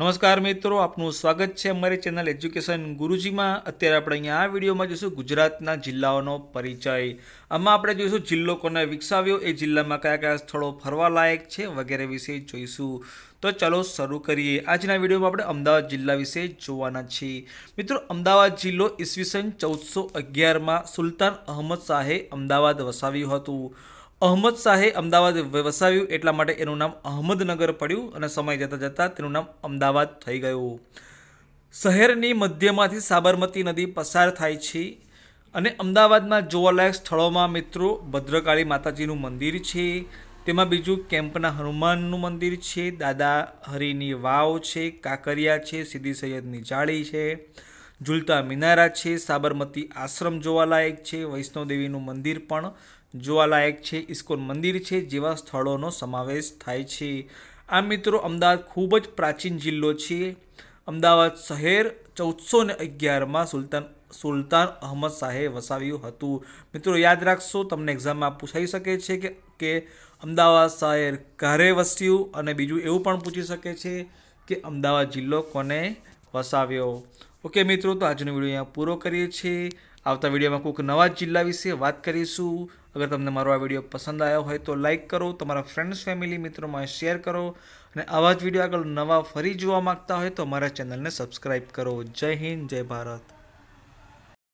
નમસ્કાર મિત્રો આપનું સ્વાગત છે અમારી ચેનલ એજ્યુકેશન ગુરુજીમાં અત્યારે આપણે અહીંયા આ વિડીયોમાં જોઈશું ગુજરાતના જિલ્લાઓનો પરિચય આમાં આપણે જોઈશું જિલ્લો કોને વિકસાવ્યો એ જિલ્લામાં કયા કયા સ્થળો ફરવાલાયક છે વગેરે વિશે જોઈશું તો ચાલો શરૂ કરીએ આજના વિડીયોમાં આપણે અમદાવાદ જિલ્લા વિશે જોવાના છીએ મિત્રો અમદાવાદ જિલ્લો ઈસવીસન ચૌદસો અગિયારમાં સુલતાન અહમદ શાહે અમદાવાદ વસાવ્યું હતું અહમદ શાહે અમદાવાદ વસાવ્યું એટલા માટે એનું નામ અહમદનગર પડ્યું અને સમય જતાં જતાં તેનું નામ અમદાવાદ થઈ ગયું શહેરની મધ્યમાંથી સાબરમતી નદી પસાર થાય છે અને અમદાવાદના જોવાલાયક સ્થળોમાં મિત્રો ભદ્રકાળી માતાજીનું મંદિર છે તેમાં બીજું કેમ્પના હનુમાનનું મંદિર છે દાદા હરિની વાવ છે કાકરિયા છે સીદી સૈયદની જાળી છે ઝૂલતા મિનારા છે સાબરમતી આશ્રમ જોવાલાયક છે વૈષ્ણવદેવીનું મંદિર પણ જોવાલાયક છે ઇસ્કોન મંદિર છે જેવા સ્થળોનો સમાવેશ થાય છે આ મિત્રો અમદાવાદ ખૂબ જ પ્રાચીન જિલ્લો છે અમદાવાદ શહેર ચૌદસો ને અગિયારમાં સુલતાન સુલતાન અહમદ શાહે વસાવ્યું હતું મિત્રો યાદ રાખશો તમને એક્ઝામમાં પૂછાઈ શકે છે કે કે અમદાવાદ શહેર ક્યારે વસ્યું અને બીજું એવું પણ પૂછી શકે છે કે અમદાવાદ જિલ્લો કોને વસાવ્યો ઓકે મિત્રો તો આજનો વિડીયો અહીંયા પૂરો કરીએ છીએ આવતા વિડીયોમાં કોઈક નવા જિલ્લા વિશે વાત કરીશું અગર તમને મારો આ વિડીયો પસંદ આવ્યો હોય તો લાઇક કરો તમારા ફ્રેન્ડ્સ ફેમિલી મિત્રોમાં શેર કરો અને આવા જ વિડીયો આગળ નવા ફરી જોવા માગતા હોય તો મારા ચેનલને સબસ્ક્રાઈબ કરો જય હિન્દ જય ભારત